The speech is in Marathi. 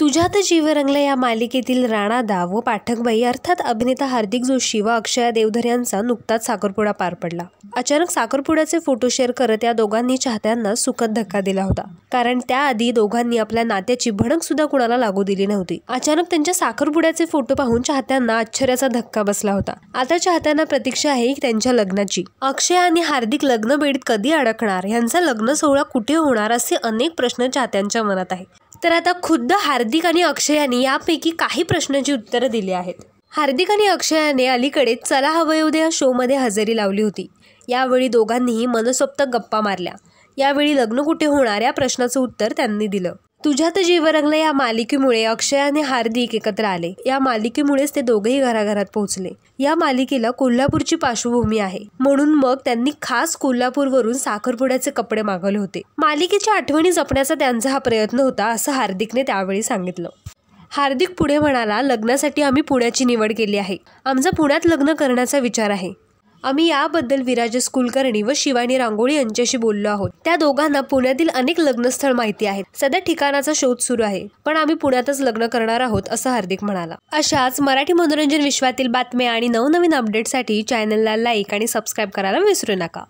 तुझ्यात जीव रंगला या मालिकेतील राणादा व पाठकबाई अर्थात अभिनेता हार्दिक जोशी व अक्षया देवधर यांचा नुकताच साखरपुडा पार पडला अचानक साखरपुड्याचे फोटो शेअर करत या दोघांनी चाहत्यांना सुखद धक्का दिला होता कारण त्याआधी दोघांनी आपल्या नात्याची भणक सुद्धा कुणाला लागू दिली नव्हती अचानक त्यांच्या साखरपुड्याचे फोटो पाहून चाहत्यांना आश्चर्याचा धक्का बसला होता आता चाहत्यांना प्रतीक्षा आहे त्यांच्या लग्नाची अक्षय आणि हार्दिक लग्न बेडीत कधी अडकणार यांचा लग्न सोहळा कुठे होणार असे अनेक प्रश्न चाहत्यांच्या मनात आहे तर आता खुद्द हार्दिक हार्दिक आणि अक्षय यांनी यापैकी काही प्रश्नांची उत्तरं दिली आहेत हार्दिक आणि अक्षयाने अलीकडे चला हवं उदय या शोमध्ये हजेरी लावली होती यावेळी दोघांनीही मनसोप्त गप्पा मारल्या यावेळी लग्न कुठे होणार या प्रश्नाचं उत्तर त्यांनी दिलं तुझ्यात जीव रंगले या मालिकेमुळे अक्षय आणि हार्दिक एकत्र आले या मालिकेमुळेच ते दोघेही घराघरात पोहोचले या मालिकेला कोल्हापूरची पार्श्वभूमी आहे म्हणून मग त्यांनी खास कोल्हापूरवरून साखरपुड्याचे कपडे मागवले होते मालिकेच्या आठवणी जपण्याचा त्यांचा हा प्रयत्न होता असं हार्दिकने त्यावेळी सांगितलं हार्दिक पुढे म्हणाला लग्नासाठी आम्ही पुण्याची निवड केली आहे आमचा पुण्यात लग्न करण्याचा विचार आहे आम्ही याबद्दल विराजस कुलकर्णी व शिवानी रांगोळी यांच्याशी बोललो आहोत त्या दोघांना पुण्यातील अनेक लग्नस्थळ माहिती आहेत सध्या ठिकाणाचा शोध सुरू आहे पण आम्ही पुण्यातच लग्न करणार आहोत असं हार्दिक म्हणाला अशाच मराठी मनोरंजन विश्वातील बातम्या आणि नवनवीन अपडेटसाठी चॅनलला लाईक आणि सबस्क्राईब करायला विसरू नका